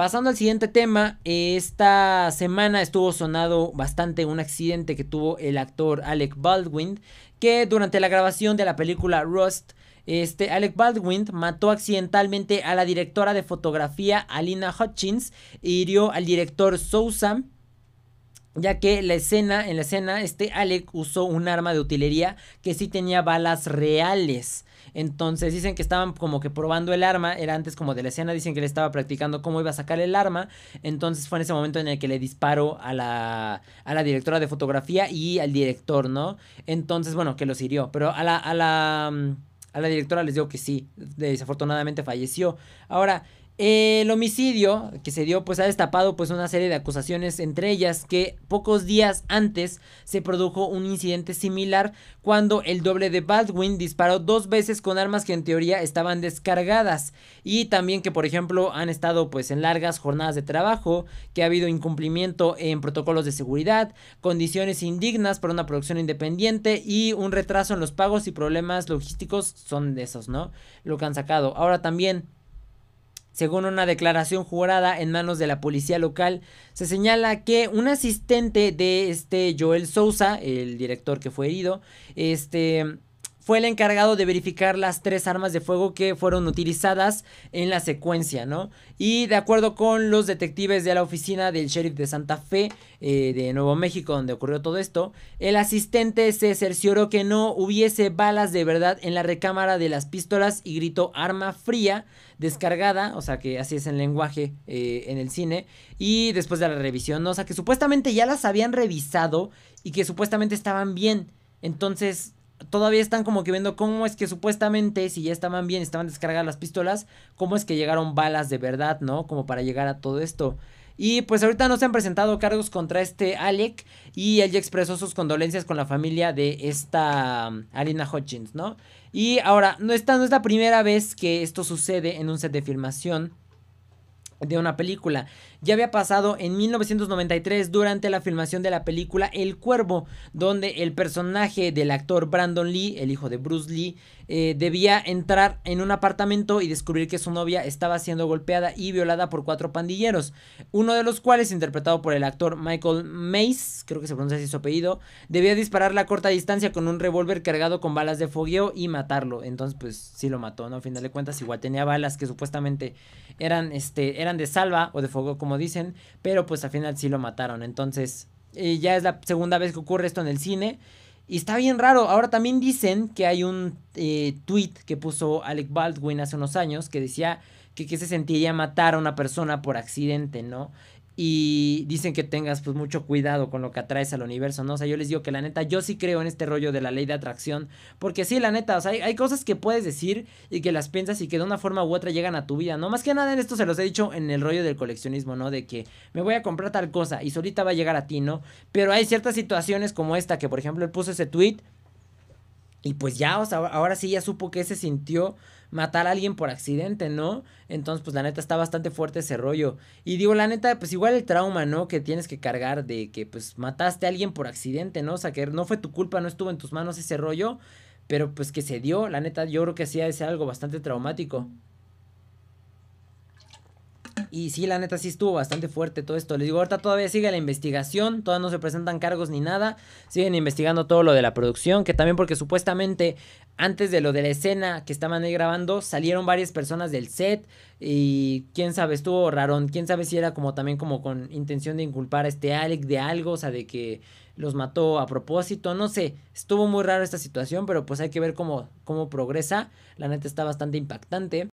Pasando al siguiente tema, esta semana estuvo sonado bastante un accidente que tuvo el actor Alec Baldwin, que durante la grabación de la película Rust, este, Alec Baldwin mató accidentalmente a la directora de fotografía Alina Hutchins e hirió al director Sousa ya que la escena, en la escena, este Alec usó un arma de utilería que sí tenía balas reales. Entonces dicen que estaban como que probando el arma, era antes como de la escena, dicen que le estaba practicando cómo iba a sacar el arma. Entonces fue en ese momento en el que le disparó a la, a la directora de fotografía y al director, ¿no? Entonces, bueno, que los hirió, pero a la... A la mm, a la directora les digo que sí, desafortunadamente falleció. Ahora, el homicidio que se dio pues ha destapado pues una serie de acusaciones entre ellas que pocos días antes se produjo un incidente similar cuando el doble de Baldwin disparó dos veces con armas que en teoría estaban descargadas y también que por ejemplo han estado pues en largas jornadas de trabajo, que ha habido incumplimiento en protocolos de seguridad, condiciones indignas para una producción independiente y un retraso en los pagos y problemas logísticos son de esos, ¿no? Lo que han sacado. Ahora también según una declaración jurada en manos de la policía local, se señala que un asistente de este Joel Sousa, el director que fue herido, este fue el encargado de verificar las tres armas de fuego que fueron utilizadas en la secuencia, ¿no? Y de acuerdo con los detectives de la oficina del sheriff de Santa Fe, eh, de Nuevo México, donde ocurrió todo esto, el asistente se cercioró que no hubiese balas de verdad en la recámara de las pistolas y gritó arma fría descargada, o sea que así es el lenguaje eh, en el cine, y después de la revisión, ¿no? o sea que supuestamente ya las habían revisado y que supuestamente estaban bien. Entonces, todavía están como que viendo cómo es que supuestamente, si ya estaban bien, estaban descargadas las pistolas, cómo es que llegaron balas de verdad, ¿no? Como para llegar a todo esto. Y pues ahorita no se han presentado cargos contra este Alec y él ya expresó sus condolencias con la familia de esta um, Alina Hutchins, ¿no? Y ahora, no, esta no es la primera vez que esto sucede en un set de filmación de una película. Ya había pasado en 1993 durante la filmación de la película El Cuervo, donde el personaje del actor Brandon Lee, el hijo de Bruce Lee, eh, debía entrar en un apartamento y descubrir que su novia estaba siendo golpeada y violada por cuatro pandilleros, uno de los cuales, interpretado por el actor Michael Mace, creo que se pronuncia así su apellido, debía disparar a corta distancia con un revólver cargado con balas de fogueo y matarlo. Entonces, pues sí lo mató, ¿no? A final de cuentas, igual tenía balas que supuestamente eran, este, eran de salva o de fuego, como dicen, pero pues al final sí lo mataron. Entonces, eh, ya es la segunda vez que ocurre esto en el cine. Y está bien raro. Ahora también dicen que hay un eh, tweet que puso Alec Baldwin hace unos años que decía que, que se sentiría matar a una persona por accidente, ¿no? y dicen que tengas pues mucho cuidado con lo que atraes al universo, ¿no? O sea, yo les digo que la neta, yo sí creo en este rollo de la ley de atracción, porque sí, la neta, o sea, hay, cosas que puedes decir y que las piensas y que de una forma u otra llegan a tu vida, ¿no? Más que nada en esto se los he dicho en el rollo del coleccionismo, ¿no? De que me voy a comprar tal cosa y solita va a llegar a ti, ¿no? Pero hay ciertas situaciones como esta, que por ejemplo él puso ese tweet y pues ya, o sea, ahora sí ya supo que se sintió matar a alguien por accidente, ¿no? Entonces, pues la neta está bastante fuerte ese rollo. Y digo, la neta, pues igual el trauma, ¿no? Que tienes que cargar de que pues mataste a alguien por accidente, ¿no? O sea, que no fue tu culpa, no estuvo en tus manos ese rollo, pero pues que se dio, la neta, yo creo que sí ser algo bastante traumático. Y sí, la neta sí estuvo bastante fuerte todo esto. Les digo, ahorita todavía sigue la investigación, todavía no se presentan cargos ni nada. Siguen investigando todo lo de la producción, que también porque supuestamente antes de lo de la escena que estaban ahí grabando, salieron varias personas del set y quién sabe, estuvo rarón, quién sabe si era como también como con intención de inculpar a este Alec de algo, o sea, de que los mató a propósito, no sé, estuvo muy raro esta situación, pero pues hay que ver cómo, cómo progresa, la neta está bastante impactante.